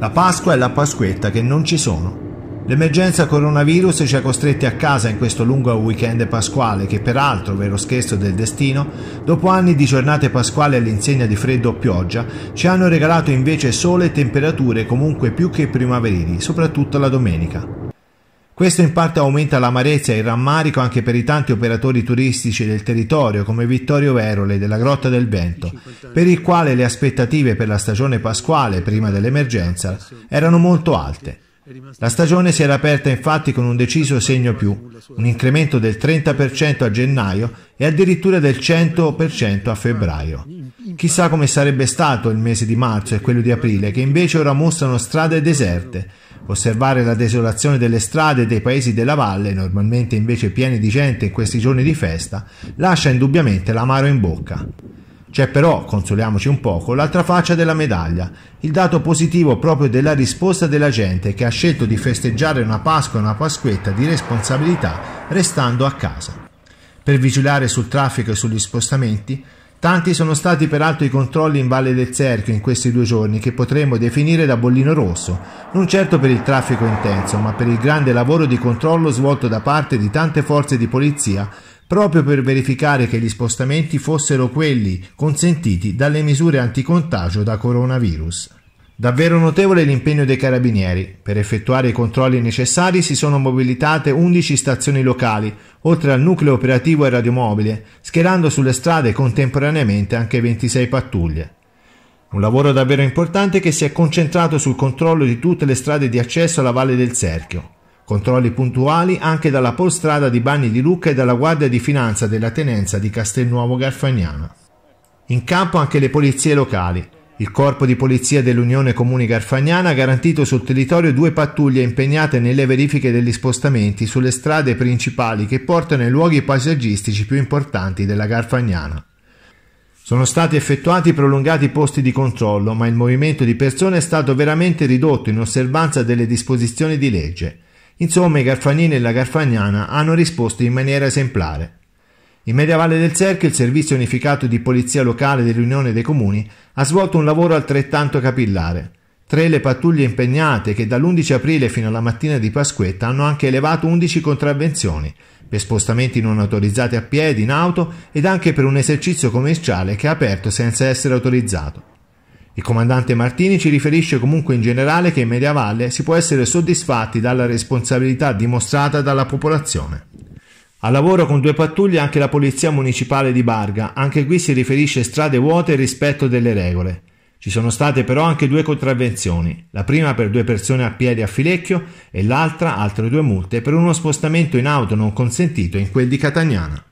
La Pasqua e la Pasquetta che non ci sono. L'emergenza coronavirus ci ha costretti a casa in questo lungo weekend pasquale che peraltro, vero scherzo del destino, dopo anni di giornate pasquali all'insegna di freddo o pioggia, ci hanno regalato invece sole e temperature comunque più che primaverili, soprattutto la domenica. Questo in parte aumenta l'amarezza e il rammarico anche per i tanti operatori turistici del territorio come Vittorio Verole della Grotta del Vento, per il quale le aspettative per la stagione pasquale prima dell'emergenza erano molto alte. La stagione si era aperta infatti con un deciso segno più, un incremento del 30% a gennaio e addirittura del 100% a febbraio. Chissà come sarebbe stato il mese di marzo e quello di aprile, che invece ora mostrano strade deserte Osservare la desolazione delle strade dei paesi della valle, normalmente invece pieni di gente in questi giorni di festa, lascia indubbiamente l'amaro in bocca. C'è però, consoliamoci un poco, l'altra faccia della medaglia, il dato positivo proprio della risposta della gente che ha scelto di festeggiare una Pasqua e una Pasquetta di responsabilità restando a casa. Per vigilare sul traffico e sugli spostamenti, Tanti sono stati peraltro i controlli in Valle del Cerchio in questi due giorni che potremmo definire da bollino rosso, non certo per il traffico intenso, ma per il grande lavoro di controllo svolto da parte di tante forze di polizia, proprio per verificare che gli spostamenti fossero quelli consentiti dalle misure anticontagio da coronavirus. Davvero notevole l'impegno dei carabinieri. Per effettuare i controlli necessari si sono mobilitate 11 stazioni locali, oltre al nucleo operativo e radiomobile, schierando sulle strade contemporaneamente anche 26 pattuglie. Un lavoro davvero importante che si è concentrato sul controllo di tutte le strade di accesso alla Valle del Serchio. Controlli puntuali anche dalla polstrada di Bagni di Lucca e dalla Guardia di Finanza della Tenenza di Castelnuovo Garfagnana. In campo anche le polizie locali, il corpo di polizia dell'Unione Comuni Garfagnana ha garantito sul territorio due pattuglie impegnate nelle verifiche degli spostamenti sulle strade principali che portano ai luoghi paesaggistici più importanti della Garfagnana. Sono stati effettuati prolungati posti di controllo, ma il movimento di persone è stato veramente ridotto in osservanza delle disposizioni di legge. Insomma, i garfagnini e la garfagnana hanno risposto in maniera esemplare. In Media Valle del Cerchio il Servizio Unificato di Polizia Locale dell'Unione dei Comuni ha svolto un lavoro altrettanto capillare. Tre le pattuglie impegnate che dall'11 aprile fino alla mattina di Pasquetta hanno anche elevato 11 contravvenzioni per spostamenti non autorizzati a piedi, in auto ed anche per un esercizio commerciale che ha aperto senza essere autorizzato. Il comandante Martini ci riferisce comunque in generale che in Mediavalle si può essere soddisfatti dalla responsabilità dimostrata dalla popolazione. Al lavoro con due pattuglie anche la Polizia Municipale di Barga, anche qui si riferisce strade vuote e rispetto delle regole. Ci sono state però anche due contravvenzioni, la prima per due persone a piedi a Filecchio e l'altra altre due multe per uno spostamento in auto non consentito in quel di Catagnana.